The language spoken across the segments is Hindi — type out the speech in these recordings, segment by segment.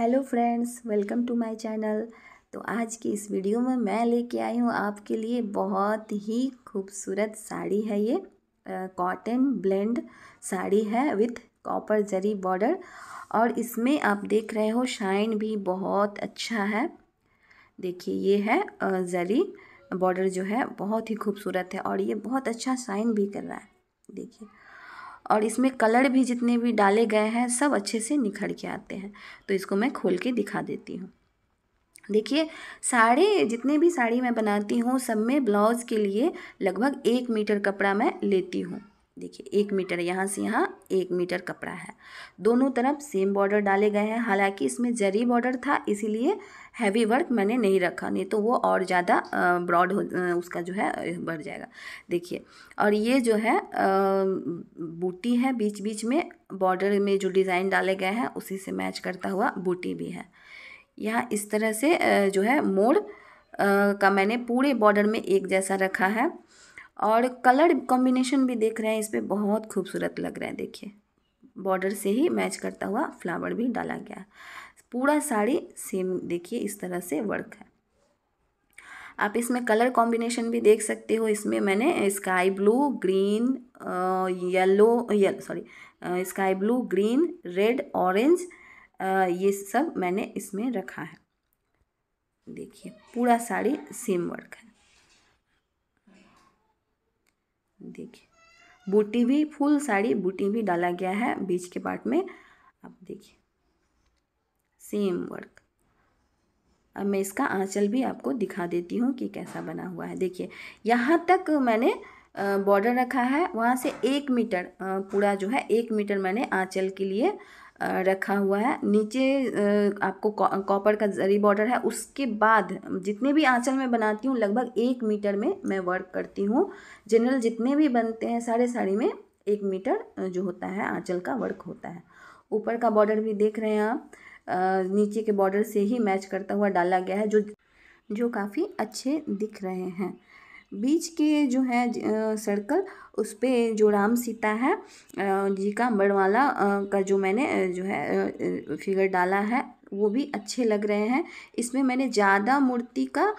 hello friends welcome to my channel तो आज की इस वीडियो में मैं लेके आई हूँ आपके लिए बहुत ही खूबसूरत साड़ी है ये कॉटन ब्लेंड साड़ी है विथ कॉपर जरी बॉर्डर और इसमें आप देख रहे हो शाइन भी बहुत अच्छा है देखिए ये है जरी बॉर्डर जो है बहुत ही खूबसूरत है और ये बहुत अच्छा शाइन भी कर रहा है देखिए और इसमें कलर भी जितने भी डाले गए हैं सब अच्छे से निखर के आते हैं तो इसको मैं खोल के दिखा देती हूँ देखिए साड़े जितने भी साड़ी मैं बनाती हूँ सब में ब्लाउज़ के लिए लगभग एक मीटर कपड़ा मैं लेती हूँ देखिए एक मीटर यहाँ से यहाँ एक मीटर कपड़ा है दोनों तरफ सेम बॉर्डर डाले गए हैं हालांकि इसमें जरी बॉर्डर था इसीलिए हैवी वर्क मैंने नहीं रखा नहीं तो वो और ज़्यादा ब्रॉड हो उसका जो है बढ़ जाएगा देखिए और ये जो है बूटी है बीच बीच में बॉर्डर में जो डिज़ाइन डाले गए हैं उसी से मैच करता हुआ बूटी भी है यहाँ इस तरह से जो है मोड़ का मैंने पूरे बॉर्डर में एक जैसा रखा है और कलर कॉम्बिनेशन भी देख रहे हैं इस पर बहुत खूबसूरत लग रहा है देखिए बॉर्डर से ही मैच करता हुआ फ्लावर भी डाला गया है पूरा साड़ी सेम देखिए इस तरह से वर्क है आप इसमें कलर कॉम्बिनेशन भी देख सकते हो इसमें मैंने sky blue green yellow yellow sorry sky blue green red orange ये सब मैंने इसमें रखा है देखिए पूरा साड़ी सेम वर्क है देखिए बूटी भी फुल साड़ी बूटी भी डाला गया है बीच के पार्ट में आप देखिए सेम वर्क अब मैं इसका आंचल भी आपको दिखा देती हूँ कि कैसा बना हुआ है देखिए यहाँ तक मैंने बॉर्डर रखा है वहाँ से एक मीटर पूरा जो है एक मीटर मैंने आंचल के लिए रखा हुआ है नीचे आपको कॉपर का जरी बॉर्डर है उसके बाद जितने भी आंचल में बनाती हूँ लगभग एक मीटर में मैं वर्क करती हूँ जनरल जितने भी बनते हैं सारे साड़ी में एक मीटर जो होता है आंचल का वर्क होता है ऊपर का बॉर्डर भी देख रहे हैं आप नीचे के बॉर्डर से ही मैच करता हुआ डाला गया है जो जो काफ़ी अच्छे दिख रहे हैं बीच के जो है सर्कल उस पर जो राम सीता है जी का बड़वाला का जो मैंने जो है फिगर डाला है वो भी अच्छे लग रहे हैं इसमें मैंने ज़्यादा मूर्ति का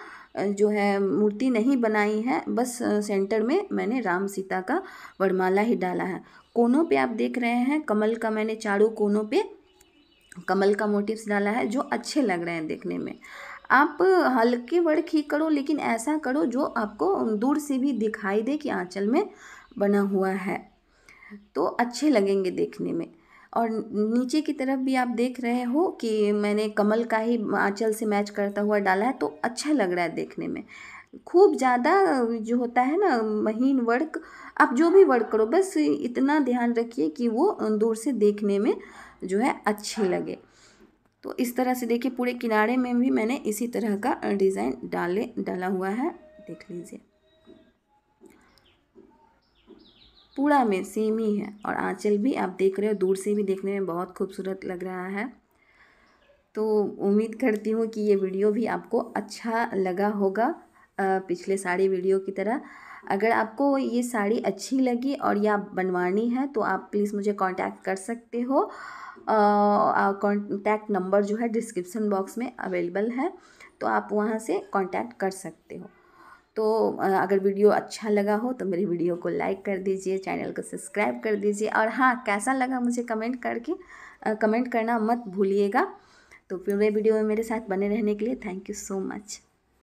जो है मूर्ति नहीं बनाई है बस सेंटर में मैंने राम सीता का वर्णमाला ही डाला है कोनों पे आप देख रहे हैं कमल का मैंने चारों कोनों पे कमल का मोटिव्स डाला है जो अच्छे लग रहे हैं देखने में आप हल्के वर्ड ही करो लेकिन ऐसा करो जो आपको दूर से भी दिखाई दे कि आँचल में बना हुआ है तो अच्छे लगेंगे देखने में और नीचे की तरफ भी आप देख रहे हो कि मैंने कमल का ही आँचल से मैच करता हुआ डाला है तो अच्छा लग रहा है देखने में खूब ज़्यादा जो होता है ना महीन वर्क आप जो भी वर्क करो बस इतना ध्यान रखिए कि वो दूर से देखने में जो है अच्छे लगे तो इस तरह से देखिए पूरे किनारे में भी मैंने इसी तरह का डिज़ाइन डाले डाला हुआ है देख लीजिए पूरा में सेम ही है और आंचल भी आप देख रहे हो दूर से भी देखने में बहुत खूबसूरत लग रहा है तो उम्मीद करती हूँ कि ये वीडियो भी आपको अच्छा लगा होगा पिछले सारी वीडियो की तरह अगर आपको ये साड़ी अच्छी लगी और या बनवानी है तो आप प्लीज़ मुझे कांटेक्ट कर सकते हो कॉन्टैक्ट नंबर जो है डिस्क्रिप्सन बॉक्स में अवेलेबल है तो आप वहाँ से कॉन्टैक्ट कर सकते हो तो अगर वीडियो अच्छा लगा हो तो मेरी वीडियो को लाइक कर दीजिए चैनल को सब्सक्राइब कर दीजिए और हाँ कैसा लगा मुझे कमेंट करके कमेंट करना मत भूलिएगा तो पूरे वीडियो में मेरे साथ बने रहने के लिए थैंक यू सो मच